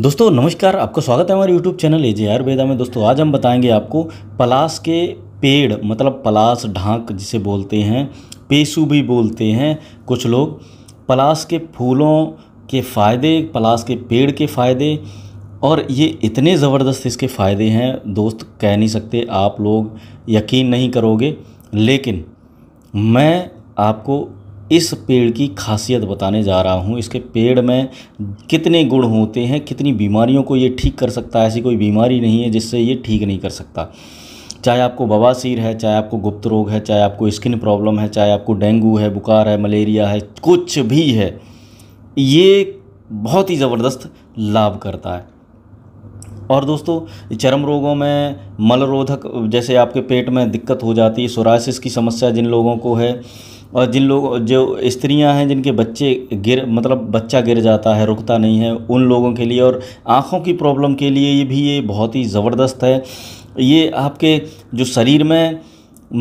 दोस्तों नमस्कार आपको स्वागत है हमारे YouTube चैनल एजे आयुर्वेदा में दोस्तों आज हम बताएंगे आपको पलास के पेड़ मतलब पलास ढांक जिसे बोलते हैं पेसू भी बोलते हैं कुछ लोग पलास के फूलों के फ़ायदे पलास के पेड़ के फ़ायदे और ये इतने ज़बरदस्त इसके फ़ायदे हैं दोस्त कह नहीं सकते आप लोग यकीन नहीं करोगे लेकिन मैं आपको इस पेड़ की खासियत बताने जा रहा हूँ इसके पेड़ में कितने गुण होते हैं कितनी बीमारियों को ये ठीक कर सकता है ऐसी कोई बीमारी नहीं है जिससे ये ठीक नहीं कर सकता चाहे आपको बवासीर है चाहे आपको गुप्त रोग है चाहे आपको स्किन प्रॉब्लम है चाहे आपको डेंगू है बुखार है मलेरिया है कुछ भी है ये बहुत ही ज़बरदस्त लाभ करता है और दोस्तों चरम रोगों में मलरोधक जैसे आपके पेट में दिक्कत हो जाती है सोरासिस की समस्या जिन लोगों को है और जिन लोग जो स्त्रियां हैं जिनके बच्चे गिर मतलब बच्चा गिर जाता है रुकता नहीं है उन लोगों के लिए और आँखों की प्रॉब्लम के लिए ये भी ये बहुत ही ज़बरदस्त है ये आपके जो शरीर में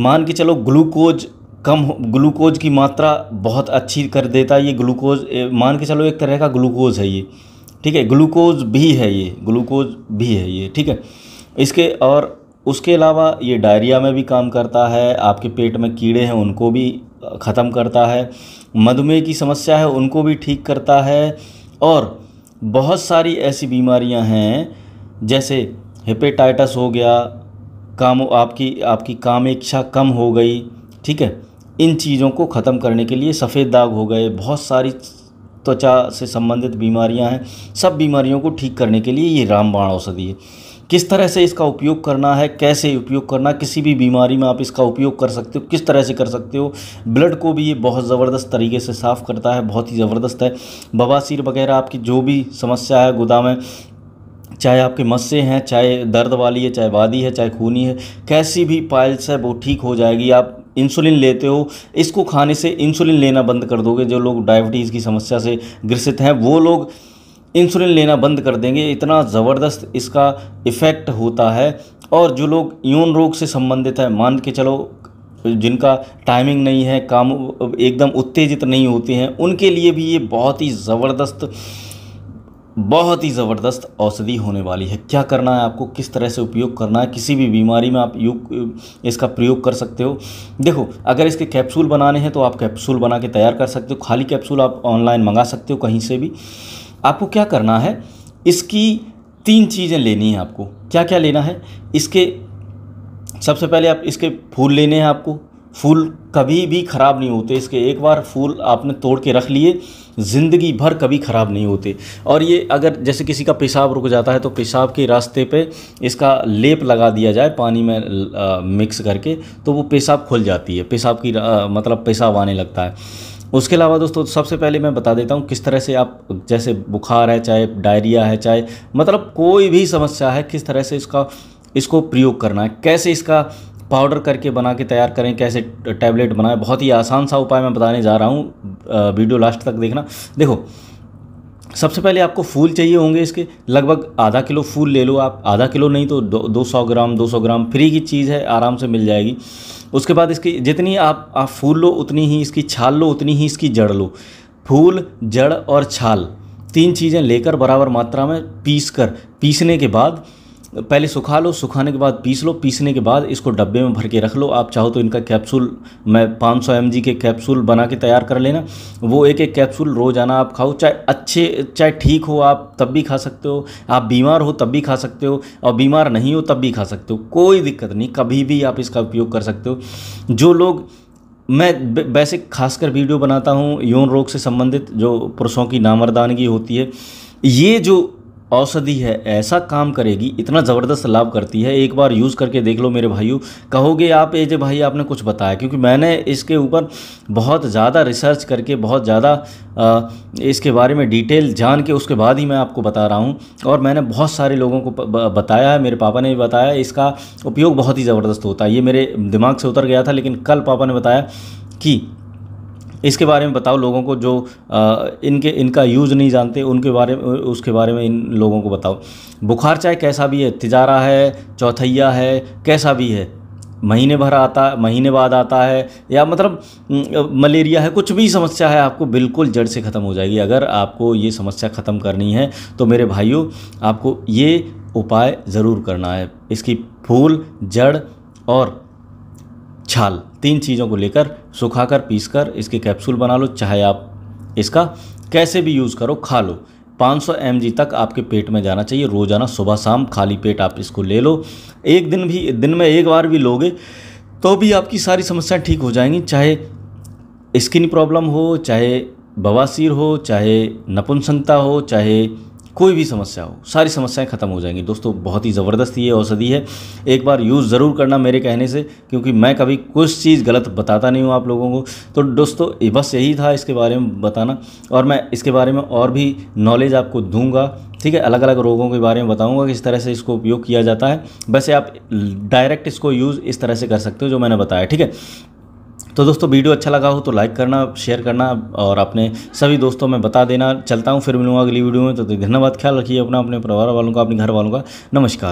मान के चलो ग्लूकोज कम ग्लूकोज की मात्रा बहुत अच्छी कर देता है ये ग्लूकोज मान के चलो एक तरह का ग्लूकोज है ये ठीक है ग्लूकोज भी है ये ग्लूकोज भी है ये ठीक है इसके और उसके अलावा ये डायरिया में भी काम करता है आपके पेट में कीड़े हैं उनको भी ख़त्म करता है मधुमेह की समस्या है उनको भी ठीक करता है और बहुत सारी ऐसी बीमारियां हैं जैसे हेपेटाइटस हो गया काम आपकी आपकी काम इच्छा कम हो गई ठीक है इन चीज़ों को ख़त्म करने के लिए सफ़ेद दाग हो गए बहुत सारी त्वचा से संबंधित बीमारियां हैं सब बीमारियों को ठीक करने के लिए ये रामबाण औषधि है किस तरह से इसका उपयोग करना है कैसे उपयोग करना किसी भी बीमारी में आप इसका उपयोग कर सकते हो किस तरह से कर सकते हो ब्लड को भी ये बहुत ज़बरदस्त तरीके से साफ़ करता है बहुत ही ज़बरदस्त है बवासीर वगैरह आपकी जो भी समस्या है गुदा में चाहे आपके मस्से हैं चाहे दर्द वाली है चाहे वादी है चाहे खूनी है कैसी भी पाइल्स है वो ठीक हो जाएगी आप इंसुलिन लेते हो इसको खाने से इंसुलिन लेना बंद कर दोगे जो लोग डायबिटीज़ की समस्या से ग्रसित हैं वो लोग इंसुलिन लेना बंद कर देंगे इतना ज़बरदस्त इसका इफ़ेक्ट होता है और जो लोग यौन रोग से संबंधित है मान के चलो जिनका टाइमिंग नहीं है काम एकदम उत्तेजित नहीं होते हैं उनके लिए भी ये बहुत ही ज़बरदस्त बहुत ही ज़बरदस्त औषधि होने वाली है क्या करना है आपको किस तरह से उपयोग करना है किसी भी बीमारी में आप योग इसका प्रयोग कर सकते हो देखो अगर इसके कैप्सूल बनाने हैं तो आप कैप्सूल बना के तैयार कर सकते हो खाली कैप्सूल आप ऑनलाइन मंगा सकते हो कहीं से भी आपको क्या करना है इसकी तीन चीज़ें लेनी है आपको क्या क्या लेना है इसके सबसे पहले आप इसके फूल लेने हैं आपको फूल कभी भी ख़राब नहीं होते इसके एक बार फूल आपने तोड़ के रख लिए ज़िंदगी भर कभी ख़राब नहीं होते और ये अगर जैसे किसी का पेशाब रुक जाता है तो पेशाब के रास्ते पे इसका लेप लगा दिया जाए पानी में आ, मिक्स करके तो वो पेशाब खुल जाती है पेशाब की आ, मतलब पेशाब आने लगता है उसके अलावा दोस्तों सबसे पहले मैं बता देता हूँ किस तरह से आप जैसे बुखार है चाहे डायरिया है चाहे मतलब कोई भी समस्या है किस तरह से इसका इसको प्रयोग करना है कैसे इसका पाउडर करके बना के तैयार करें कैसे टैबलेट बनाएं बहुत ही आसान सा उपाय मैं बताने जा रहा हूँ वीडियो लास्ट तक देखना देखो सबसे पहले आपको फूल चाहिए होंगे इसके लगभग आधा किलो फूल ले लो आप आधा किलो नहीं तो दो सौ ग्राम दो सौ ग्राम फ्री की चीज़ है आराम से मिल जाएगी उसके बाद इसकी जितनी आप आप फूल लो उतनी ही इसकी छाल लो उतनी ही इसकी जड़ लो फूल जड़ और छाल तीन चीज़ें लेकर बराबर मात्रा में पीस कर पीसने के बाद पहले सुखा लो सुखाने के बाद पीस लो पीसने के बाद इसको डब्बे में भर के रख लो आप चाहो तो इनका कैप्सूल मैं 500 सौ के कैप्सूल बना के तैयार कर लेना वो एक एक कैप्सूल रोज़ाना आप खाओ चाहे अच्छे चाहे ठीक हो आप तब भी खा सकते हो आप बीमार हो तब भी खा सकते हो और बीमार नहीं हो तब भी खा सकते हो कोई दिक्कत नहीं कभी भी आप इसका उपयोग कर सकते हो जो लोग मैं वैसे खासकर वीडियो बनाता हूँ यौन रोग से संबंधित जो पुरुषों की नामरदानगी होती है ये जो औषधि है ऐसा काम करेगी इतना ज़बरदस्त लाभ करती है एक बार यूज़ करके देख लो मेरे भाइयों कहोगे आप एजे भाई आपने कुछ बताया क्योंकि मैंने इसके ऊपर बहुत ज़्यादा रिसर्च करके बहुत ज़्यादा इसके बारे में डिटेल जान के उसके बाद ही मैं आपको बता रहा हूँ और मैंने बहुत सारे लोगों को बताया है मेरे पापा ने भी बताया इसका उपयोग बहुत ही ज़बरदस्त होता है ये मेरे दिमाग से उतर गया था लेकिन कल पापा ने बताया कि इसके बारे में बताओ लोगों को जो आ, इनके इनका यूज़ नहीं जानते उनके बारे में उसके बारे में इन लोगों को बताओ बुखार चाय कैसा भी है तिजारा है चौथैया है कैसा भी है महीने भर आता महीने बाद आता है या मतलब मलेरिया है कुछ भी समस्या है आपको बिल्कुल जड़ से ख़त्म हो जाएगी अगर आपको ये समस्या ख़त्म करनी है तो मेरे भाइयों आपको ये उपाय ज़रूर करना है इसकी फूल जड़ और छाल तीन चीज़ों को लेकर सुखाकर पीसकर इसके कैप्सूल बना लो चाहे आप इसका कैसे भी यूज़ करो खा लो 500 एम तक आपके पेट में जाना चाहिए रोज़ाना सुबह शाम खाली पेट आप इसको ले लो एक दिन भी दिन में एक बार भी लोगे तो भी आपकी सारी समस्याएं ठीक हो जाएंगी चाहे स्किन प्रॉब्लम हो चाहे बवासीर हो चाहे नपुंसकता हो चाहे कोई भी समस्या हो सारी समस्याएं ख़त्म हो जाएंगी दोस्तों बहुत ही ज़बरदस्त ये औषधि है एक बार यूज़ ज़रूर करना मेरे कहने से क्योंकि मैं कभी कुछ चीज़ गलत बताता नहीं हूँ आप लोगों को तो दोस्तों बस यही था इसके बारे में बताना और मैं इसके बारे में और भी नॉलेज आपको दूंगा ठीक है अलग अलग रोगों के बारे में बताऊंगा किस तरह से इसको उपयोग किया जाता है वैसे आप डायरेक्ट इसको यूज़ इस तरह से कर सकते हो जो मैंने बताया ठीक है तो दोस्तों वीडियो अच्छा लगा हो तो लाइक करना शेयर करना और अपने सभी दोस्तों में बता देना चलता हूँ फिर मिलूँगा अगली वीडियो में तो, तो धन्यवाद ख्याल रखिए अपना अपने परिवार वालों का अपने घर वालों का नमस्कार